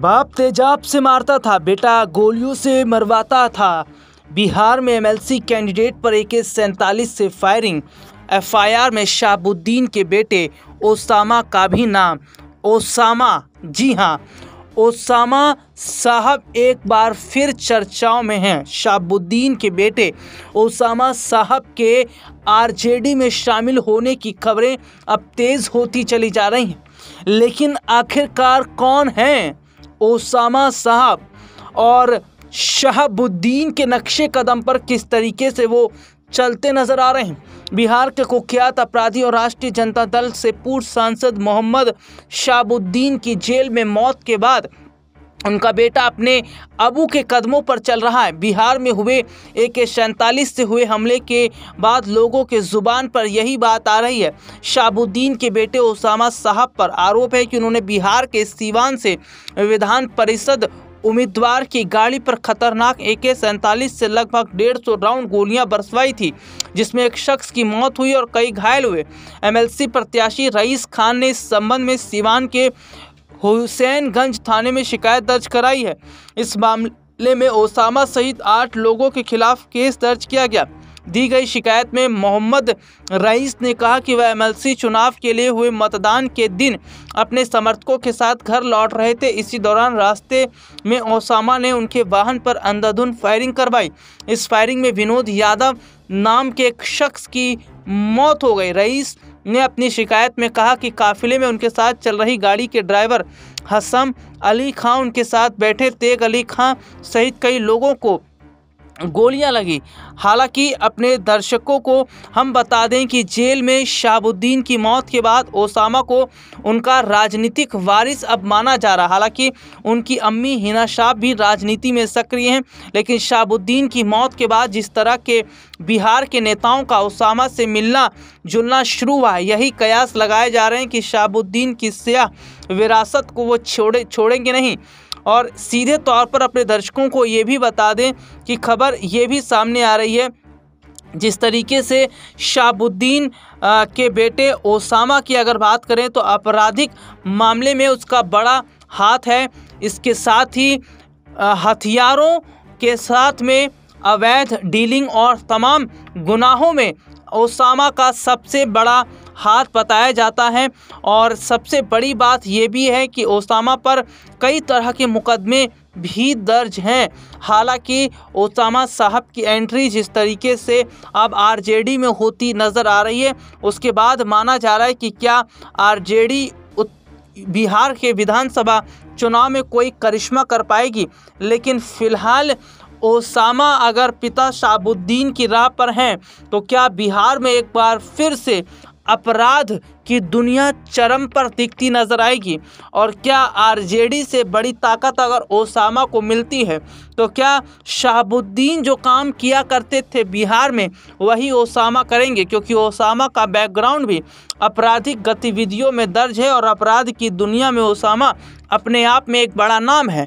बाप तेजाब से मारता था बेटा गोलियों से मरवाता था बिहार में एमएलसी कैंडिडेट पर एक सैंतालीस से फायरिंग एफआईआर में शाहबुद्दीन के बेटे ओसामा का भी नाम ओसामा जी हाँ ओसामा साहब एक बार फिर चर्चाओं में हैं शाहबुद्दीन के बेटे ओसामा साहब के आरजेडी में शामिल होने की खबरें अब तेज़ होती चली जा रही हैं लेकिन आखिरकार कौन हैं ओसामा साहब और शहाबुद्दीन के नक्शे कदम पर किस तरीके से वो चलते नजर आ रहे हैं बिहार के कुख्यात अपराधी और राष्ट्रीय जनता दल से पूर्व सांसद मोहम्मद शाबुद्दीन की जेल में मौत के बाद उनका बेटा अपने अबू के कदमों पर चल रहा है बिहार में हुए ए के सैंतालीस से हुए हमले के बाद लोगों के ज़ुबान पर यही बात आ रही है शाबुद्दीन के बेटे ओसामा साहब पर आरोप है कि उन्होंने बिहार के सीवान से विधान परिषद उम्मीदवार की गाड़ी पर खतरनाक ए के सैंतालीस से लगभग डेढ़ सौ राउंड गोलियां बरसवाई थी जिसमें एक शख्स की मौत हुई और कई घायल हुए एमएलसी प्रत्याशी रईस खान ने इस संबंध में सिवान के हुसैनगंज थाने में शिकायत दर्ज कराई है इस मामले में ओसामा सहित आठ लोगों के खिलाफ केस दर्ज किया गया दी गई शिकायत में मोहम्मद रईस ने कहा कि वह एमएलसी चुनाव के लिए हुए मतदान के दिन अपने समर्थकों के साथ घर लौट रहे थे इसी दौरान रास्ते में ओसामा ने उनके वाहन पर अंधाधुन फायरिंग करवाई इस फायरिंग में विनोद यादव नाम के एक शख्स की मौत हो गई रईस ने अपनी शिकायत में कहा कि काफिले में उनके साथ चल रही गाड़ी के ड्राइवर हसम अली खां उनके साथ बैठे तेग अली खां सहित कई लोगों को गोलियां लगी हालांकि अपने दर्शकों को हम बता दें कि जेल में शाबुद्दीन की मौत के बाद ओसामा को उनका राजनीतिक वारिस अब माना जा रहा हालांकि उनकी अम्मी हिना शाह भी राजनीति में सक्रिय हैं लेकिन शाबुद्दीन की मौत के बाद जिस तरह के बिहार के नेताओं का उसामा से मिलना जुलना शुरू हुआ यही कयास लगाए जा रहे हैं कि शाहबुद्दीन की स्याह विरासत को वो छोड़े छोड़ेंगे नहीं और सीधे तौर पर अपने दर्शकों को ये भी बता दें कि खबर ये भी सामने आ रही है जिस तरीके से शाहबुद्दीन के बेटे ओसामा की अगर बात करें तो आपराधिक मामले में उसका बड़ा हाथ है इसके साथ ही हथियारों के साथ में अवैध डीलिंग और तमाम गुनाहों में ओसामा का सबसे बड़ा हाथ बताया जाता है और सबसे बड़ी बात यह भी है कि ओसामा पर कई तरह के मुकदमे भी दर्ज हैं हालांकि ओसामा साहब की एंट्री जिस तरीके से अब आरजेडी में होती नज़र आ रही है उसके बाद माना जा रहा है कि क्या आरजेडी बिहार के विधानसभा चुनाव में कोई करिश्मा कर पाएगी लेकिन फ़िलहाल ओसामा अगर पिता शाबुद्दीन की राह पर हैं तो क्या बिहार में एक बार फिर से अपराध की दुनिया चरम पर दिखती नजर आएगी और क्या आरजेडी से बड़ी ताकत अगर ओसामा को मिलती है तो क्या शाहबुद्दीन जो काम किया करते थे बिहार में वही ओसामा करेंगे क्योंकि ओसामा का बैकग्राउंड भी आपराधिक गतिविधियों में दर्ज है और अपराध की दुनिया में ओसामा अपने आप में एक बड़ा नाम है